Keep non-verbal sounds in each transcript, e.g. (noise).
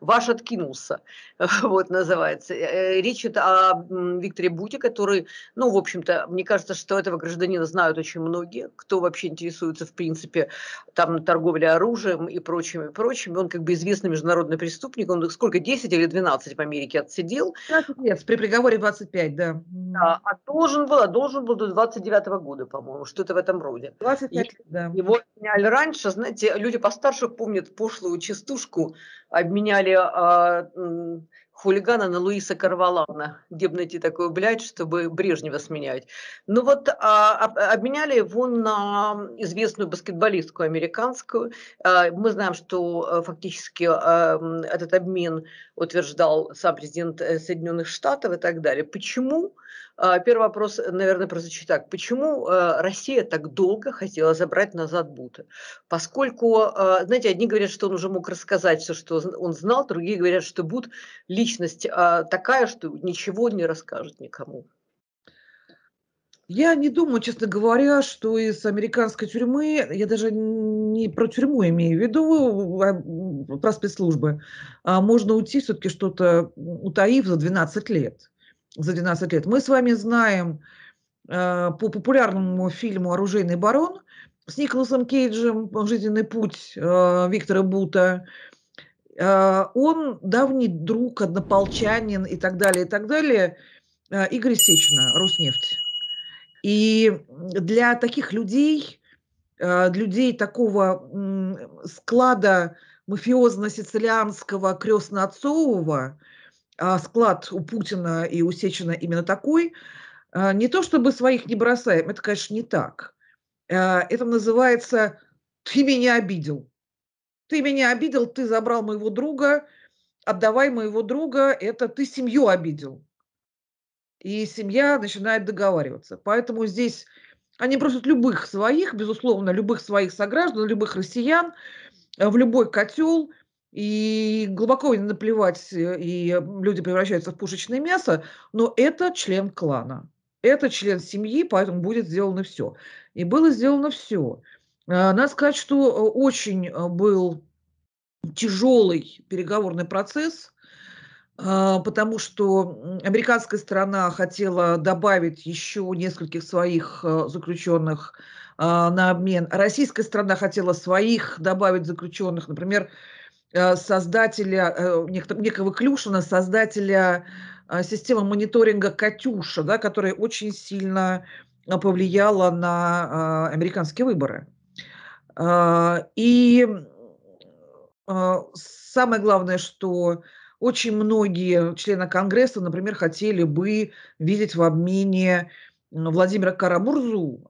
ваш откинулся, (laughs) вот называется. Э, э, речь идет о Викторе Буте, который, ну, в общем-то, мне кажется, что этого гражданина знают очень многие, кто вообще интересуется, в принципе, там торговлей оружием и прочим, и прочим. Он как бы известный международный преступник, он сколько, 10 или 12 в Америке отсидел? 20 лет, при приговоре 25, да. Да, а должен был, а должен был до 29 -го года, по-моему, что-то в этом роде. 25 лет, да. Его меняли раньше, знаете, люди постарше помнят пошлую частушку, обменяли а, хулигана на Луиса Карвалана. Где бы найти такую блядь, чтобы Брежнева сменять? Ну вот а, обменяли его на известную баскетболистку американскую. А, мы знаем, что а, фактически а, этот обмен утверждал сам президент э, Соединенных Штатов и так далее. Почему? Почему? А, первый вопрос, наверное, прозвучит так. Почему а, Россия так долго хотела забрать назад Бута? Поскольку, а, знаете, одни говорят, что он уже мог рассказать все, что он знал, другие говорят, что Бут личность такая, что ничего не расскажет никому. Я не думаю, честно говоря, что из американской тюрьмы, я даже не про тюрьму имею в виду, а про спецслужбы, можно уйти все-таки что-то, утаив за 12 лет за 12 лет. Мы с вами знаем э, по популярному фильму «Оружейный барон» с Николасом Кейджем «Жизненный путь» э, Виктора Бута. Э, он давний друг, однополчанин и так далее, и так далее э, Игоря Сечина, «Роснефть». И для таких людей, э, людей такого э, склада мафиозно-сицилианского крестно-отцового – а, склад у Путина и у Сечина именно такой, а, не то чтобы своих не бросаем, это, конечно, не так. А, это называется «ты меня обидел». Ты меня обидел, ты забрал моего друга, отдавай моего друга, это ты семью обидел. И семья начинает договариваться. Поэтому здесь они просят любых своих, безусловно, любых своих сограждан, любых россиян в любой котел – и глубоко не наплевать, э, и э, люди превращаются в пушечное мясо, но это член клана, это член семьи, поэтому будет сделано все. И было сделано все. А, надо сказать, что э, очень был тяжелый переговорный процесс, а, потому что американская сторона хотела добавить еще нескольких своих заключенных а, на обмен. Российская сторона хотела своих добавить заключенных. Например, Э, создателя, э, некого Клюшина, создателя э, системы мониторинга «Катюша», да, которая очень сильно повлияла на американские выборы. И самое главное, что очень многие члены Конгресса, например, хотели бы видеть в обмене Владимира Карамурзу,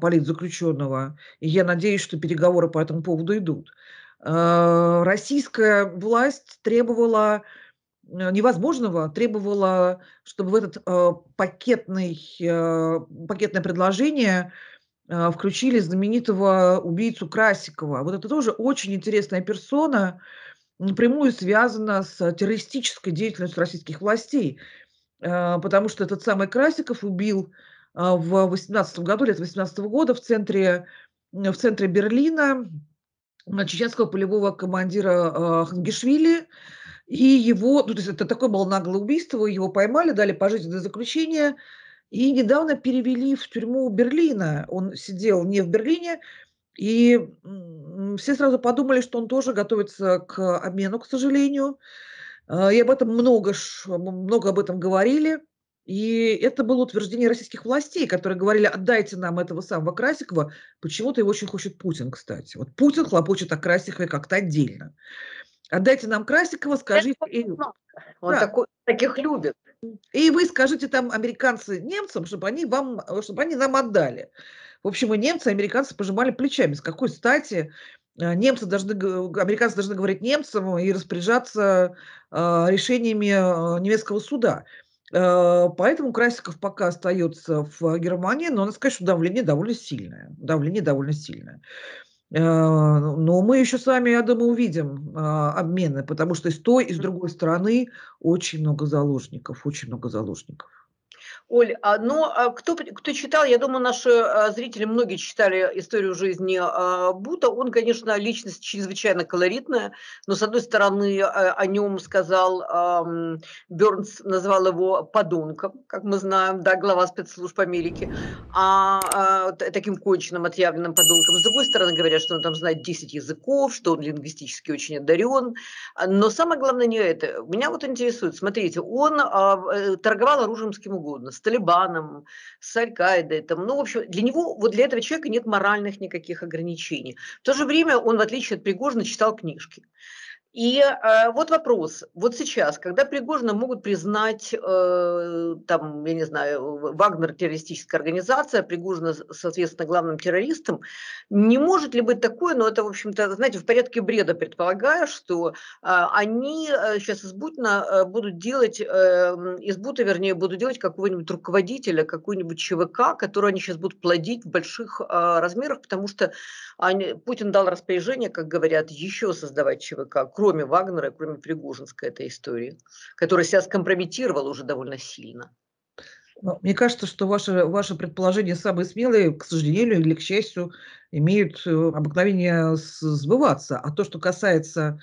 политзаключенного. И я надеюсь, что переговоры по этому поводу идут. Э, российская власть требовала э, невозможного, требовала, чтобы в этот э, пакетный, пакетное предложение включили знаменитого убийцу Красикова. Вот это тоже очень интересная персона, напрямую связана с террористической деятельностью российских властей, потому что этот самый Красиков убил в 18 году, лет 18 года в центре, в центре Берлина чеченского полевого командира а, Хангишвили, и его, ну, то есть это такое было наглое убийство, его поймали, дали пожизненное заключение, и недавно перевели в тюрьму Берлина. Он сидел не в Берлине, и все сразу подумали, что он тоже готовится к обмену, к сожалению. А, и об этом много, много об этом говорили. И это было утверждение российских властей, которые говорили, отдайте нам этого самого Красикова. Почему-то его очень хочет Путин, кстати. Вот Путин хлопочет о Красикове как-то отдельно. Отдайте нам Красикова, скажите... И... Он да. такой, таких любит. И вы скажите там американцы немцам, чтобы они, вам, чтобы они нам отдали. В общем, и немцы, и американцы пожимали плечами. С какой стати э, немцы должны, американцы должны говорить немцам и распоряжаться э, решениями э, немецкого суда. Э, поэтому Красиков пока остается в Германии, но надо сказать, что давление довольно сильное. Давление довольно сильное. Э, ну, но мы еще с вами, я думаю, увидим а, обмены, потому что и с той, и с другой стороны очень много заложников, очень много заложников. Оль, а, но ну, а кто, кто читал, я думаю, наши а, зрители, многие читали историю жизни Бута. Он, конечно, личность чрезвычайно колоритная, но, с одной стороны, о нем сказал Бернс, назвал его подонком, как мы знаем, да, глава спецслужб Америки, а таким конченным, отъявленным подонком. С другой стороны, говорят, что он там знает 10 языков, что он лингвистически очень одарен. Но самое главное не это. Меня вот интересует, смотрите, он э, торговал оружием с кем угодно, Талибаном, с Аль-Каидой. Там, ну, в общем, для него, вот для этого человека нет моральных никаких ограничений. В то же время он, в отличие от Пригожина, читал книжки. И э, вот вопрос. Вот сейчас, когда Пригожина могут признать, э, там, я не знаю, Вагнер террористическая организация, а Пригожина, соответственно, главным террористом, не может ли быть такое, но ну, это, в общем-то, знаете, в порядке бреда предполагаю, что а, э, они сейчас из Бутина э, будут делать, э, эм, из Бута, вернее, будут делать какого-нибудь руководителя, какой-нибудь ЧВК, который они сейчас будут плодить в больших э, размерах, потому что они, Путин дал распоряжение, как говорят, еще создавать ЧВК, кроме Вагнера, кроме Пригожинской этой истории, которая себя скомпрометировала уже довольно сильно. Ну, мне кажется, что ваше ваше предположение самые смелые, к сожалению или к счастью, имеют э, обыкновение сбываться. А то, что касается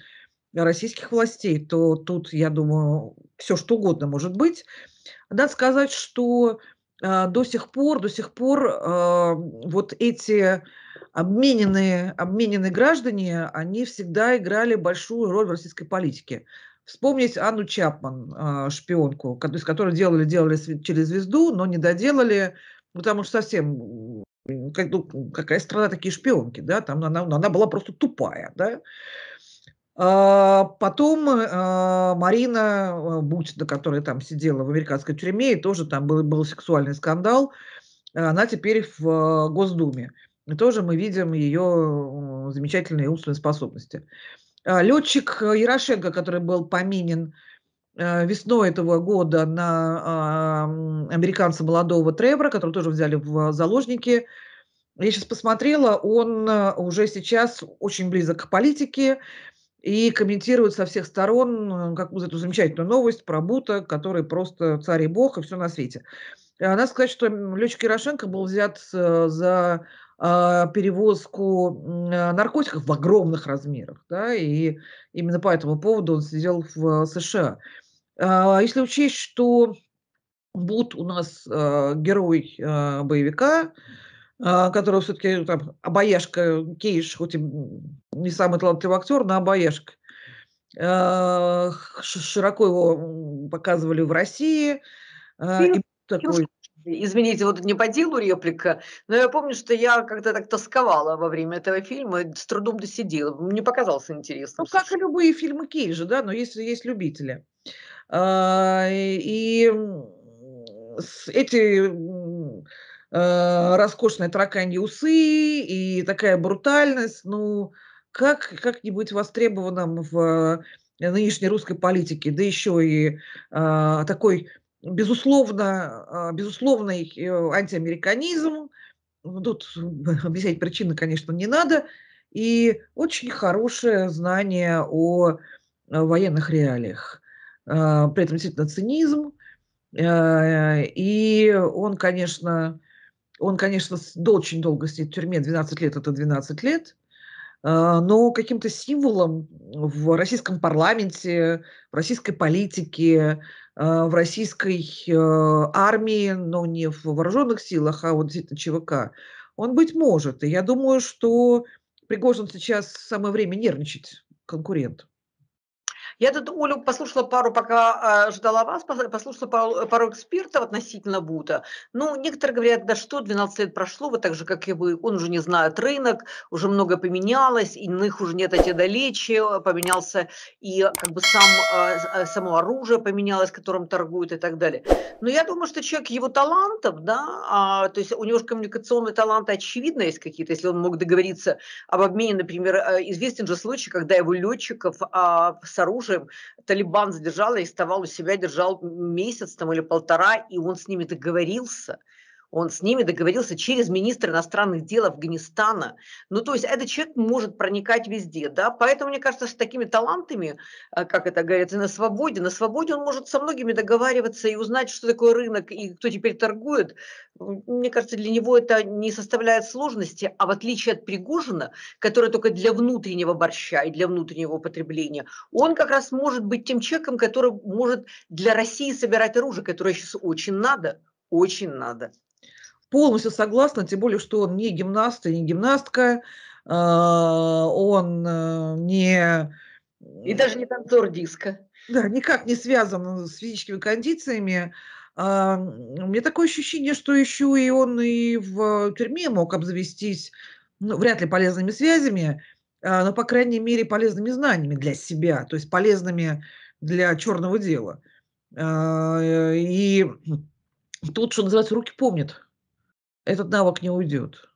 российских властей, то тут, я думаю, все что угодно может быть. Надо сказать, что э, до сих пор, до сих пор э, вот эти обмененные, обмененные граждане, они всегда играли большую роль в российской политике. Вспомнить Анну Чапман, а, шпионку, из которой делали, делали через звезду, но не доделали, ну, потому что совсем как, ну, какая страна такие шпионки, да, там она, ну, она была просто тупая, да. А, потом а, Марина а, Бучина, которая там сидела в американской тюрьме, и тоже там был, был сексуальный скандал, она теперь в Госдуме. И тоже мы видим ее э, замечательные умственные способности. А, летчик э, Ярошенко, который был поменен э, весной этого года на американца молодого Тревора, которого тоже взяли в заложники. Я сейчас посмотрела, он уже сейчас очень близок к политике и комментирует со всех сторон как эту замечательную новость про Бута, который просто царь и бог и все на свете. Надо сказать, что летчик Ярошенко был взят за а, перевозку э, наркотиков в огромных размерах, да, и именно по этому поводу он сидел в э, США. А, если учесть, что Бут у нас э, герой боевика, а, которого все-таки там обаяшка Кейш, хоть и не самый талантливый актер, но обаяшка. Широко его показывали в России. Фильм, и такой... Извините, вот не по делу реплика, но я помню, что я когда так тосковала во время этого фильма, с трудом досидела. Мне показался интересным. Ну, как и любые фильмы Кейджа, да, но если есть любители. А, и эти э, роскошные тараканьи усы и такая брутальность, ну, как как-нибудь востребованном в нынешней русской политике, да еще и а, такой безусловно, а, безусловный э, антиамериканизм. Ну, тут (laughs) объяснять причины, конечно, не надо. И очень хорошее знание о а, военных реалиях. А, при этом действительно цинизм. И он, конечно, он, конечно, очень долго сидит в тюрьме. 12 лет – это 12 лет – но каким-то символом в российском парламенте, в российской политике, а, в российской э, армии, но не в вооруженных силах, а вот действительно ЧВК, он быть может. И я думаю, что Пригожин сейчас самое время нервничать конкурент. Я тут Олю послушала пару, пока а, ждала вас, послушала пару, пару экспертов относительно Бута. Ну, некоторые говорят, да что, 12 лет прошло, вот так же, как и вы, он уже не знает рынок, уже много поменялось, иных уже нет отедолечия, а а, поменялся и как бы сам, само оружие поменялось, которым торгуют и так далее. Но я думаю, что человек его талантов, да, а, то есть у него же коммуникационные таланты очевидно есть какие-то, если он мог договориться об обмене, например, известен же случай, когда его летчиков а, с оружием мужа Талибан задержал, и арестовал у себя, держал месяц там или полтора, и он с ними договорился. Он с ними договорился через министра иностранных дел Афганистана. Ну, то есть этот человек может проникать везде, да, поэтому, мне кажется, с такими талантами, а, как это говорится, на свободе, на свободе он может со многими договариваться и узнать, что такое рынок и кто теперь торгует. Мне кажется, для него это не составляет сложности, а в отличие от Пригожина, который только для внутреннего борща и для внутреннего потребления, он как раз может быть тем человеком, который может для России собирать оружие, которое сейчас очень надо, очень надо полностью согласна, тем более, что он не гимнаст и не гимнастка, а, он э, не... И даже не танцор диска. Да, никак не связан с физическими кондициями. А, у меня такое ощущение, что еще и он и в тюрьме мог обзавестись, ну, вряд ли полезными связями, а, но, по крайней мере, полезными знаниями для себя, то есть полезными для черного дела. и тут, что называется, руки помнят этот навык не уйдет.